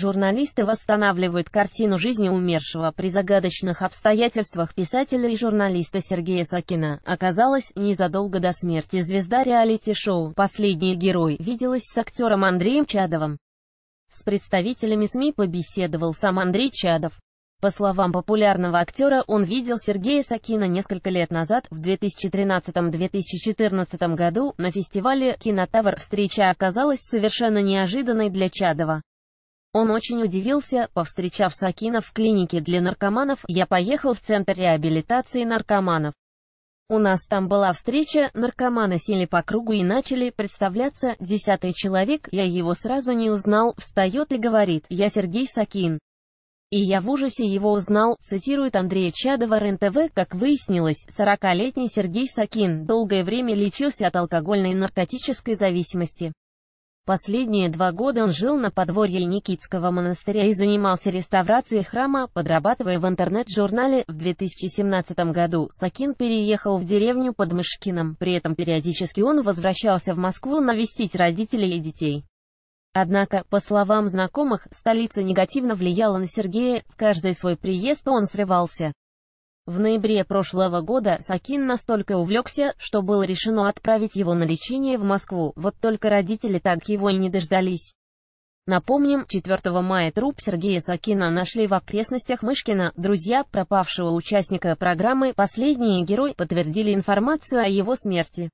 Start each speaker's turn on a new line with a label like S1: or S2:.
S1: журналисты восстанавливают картину жизни умершего при загадочных обстоятельствах писателя и журналиста Сергея Сакина. Оказалось, незадолго до смерти звезда реалити-шоу «Последний герой» виделась с актером Андреем Чадовым. С представителями СМИ побеседовал сам Андрей Чадов. По словам популярного актера, он видел Сергея Сакина несколько лет назад, в 2013-2014 году, на фестивале «Кинотавр». Встреча оказалась совершенно неожиданной для Чадова. Он очень удивился, повстречав Сакина в клинике для наркоманов, я поехал в Центр реабилитации наркоманов. У нас там была встреча, наркоманы сели по кругу и начали представляться, десятый человек, я его сразу не узнал, встает и говорит, я Сергей Сакин. И я в ужасе его узнал, цитирует Андрея Чадова РНТВ, как выяснилось, 40-летний Сергей Сакин долгое время лечился от алкогольной и наркотической зависимости. Последние два года он жил на подворье Никитского монастыря и занимался реставрацией храма, подрабатывая в интернет-журнале. В 2017 году Сакин переехал в деревню под Мышкиным, при этом периодически он возвращался в Москву навестить родителей и детей. Однако, по словам знакомых, столица негативно влияла на Сергея, в каждый свой приезд он срывался. В ноябре прошлого года Сакин настолько увлекся, что было решено отправить его на лечение в Москву, вот только родители так его и не дождались. Напомним, 4 мая труп Сергея Сакина нашли в окрестностях Мышкина. Друзья пропавшего участника программы «Последний герой» подтвердили информацию о его смерти.